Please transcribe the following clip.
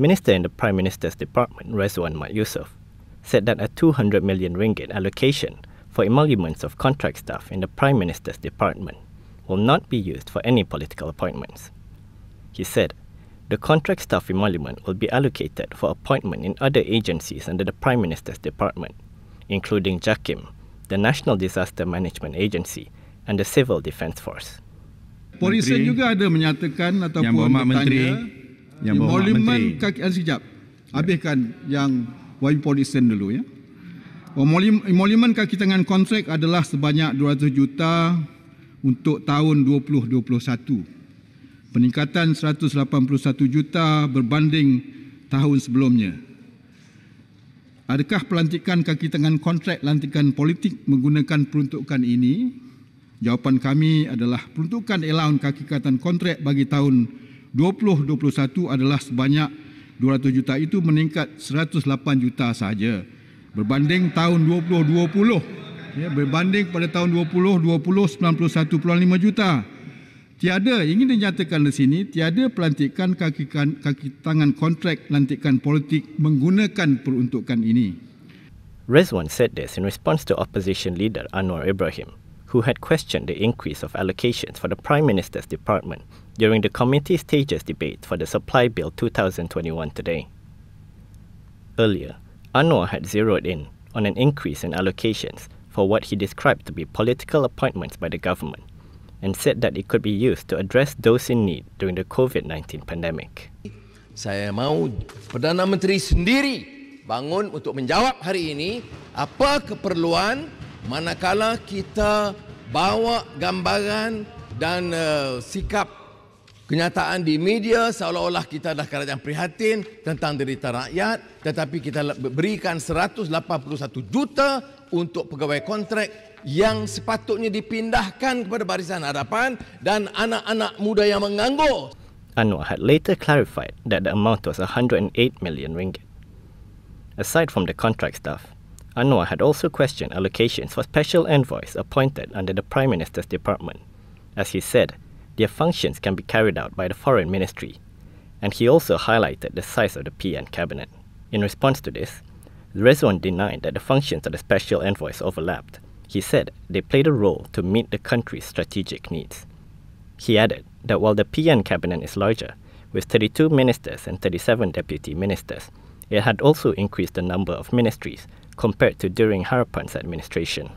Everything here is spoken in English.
Minister in the Prime Minister's Department, Rezwan Mat Yusof, said that a 200 million ringgit allocation for emoluments of contract staff in the Prime Minister's Department will not be used for any political appointments. He said, the contract staff emolument will be allocated for appointment in other agencies under the Prime Minister's Department, including Jakim, the National Disaster Management Agency, and the Civil Defence Force. Polisi juga ada menyatakan ataupun bertanya yang bawa Moliman kaki al sekejap. Ya. Habiskan yeah. yang Wahid Polisen dulu ya. Emolumen kaki tangan kontrak adalah sebanyak 200 juta untuk tahun 2021. Peningkatan 181 juta berbanding tahun sebelumnya. Adakah pelantikan kaki tangan kontrak lantikan politik menggunakan peruntukan ini? Jawapan kami adalah peruntukan allowance kaki tangan kontrak bagi tahun 2021 adalah sebanyak 200 juta itu meningkat 108 juta saja berbanding tahun 2020 ya berbanding pada tahun 2020 91.5 juta tiada ingin dinyatakan di sini tiada pelantikan kaki kan, kaki tangan kontrak pelantikan politik menggunakan peruntukan ini Rizwan said this in response to opposition leader Anwar Ibrahim who had questioned the increase of allocations for the Prime Minister's department during the committee stages debate for the Supply Bill 2021 today. Earlier, Anwar had zeroed in on an increase in allocations for what he described to be political appointments by the government and said that it could be used to address those in need during the COVID-19 pandemic. Saya mahu Perdana Menteri sendiri bangun untuk menjawab hari ini apa keperluan manakala kita bawa gambaran dan uh, sikap kenyataan di media seolah-olah kita dah kerajaan prihatin tentang derita rakyat tetapi kita berikan 181 juta untuk pegawai kontrak yang sepatutnya dipindahkan kepada barisan hadapan dan anak-anak muda yang menganggur. Anwar had later clarified that the amount was 108 million ringgit. Aside from the contract staff, Anwar had also questioned allocations for special envoys appointed under the Prime Minister's department. As he said, their functions can be carried out by the Foreign Ministry. And he also highlighted the size of the PN cabinet. In response to this, Rezwan denied that the functions of the special envoys overlapped. He said they played a role to meet the country's strategic needs. He added that while the PN cabinet is larger, with 32 ministers and 37 deputy ministers, it had also increased the number of ministries compared to during Harappan's administration.